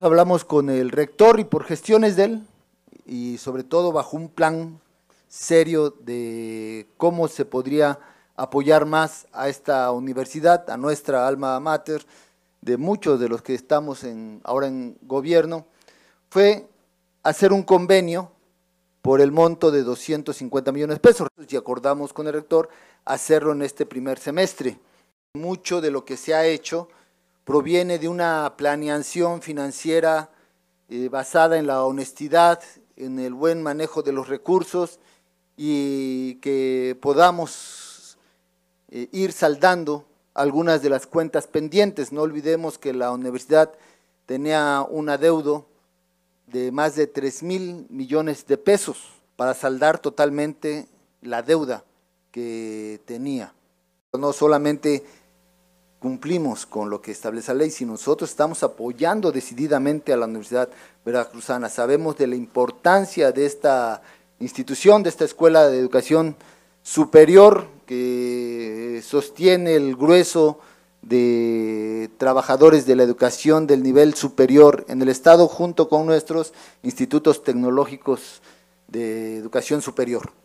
Hablamos con el rector y por gestiones de él, y sobre todo bajo un plan serio de cómo se podría apoyar más a esta universidad, a nuestra alma mater, de muchos de los que estamos ahora en gobierno, fue hacer un convenio por el monto de 250 millones de pesos y acordamos con el rector hacerlo en este primer semestre. Mucho de lo que se ha hecho proviene de una planeación financiera eh, basada en la honestidad, en el buen manejo de los recursos y que podamos eh, ir saldando algunas de las cuentas pendientes. No olvidemos que la universidad tenía un adeudo de más de 3 mil millones de pesos para saldar totalmente la deuda que tenía. No solamente cumplimos con lo que establece la ley, y nosotros estamos apoyando decididamente a la Universidad Veracruzana, sabemos de la importancia de esta institución, de esta escuela de educación superior que sostiene el grueso de trabajadores de la educación del nivel superior en el Estado junto con nuestros institutos tecnológicos de educación superior.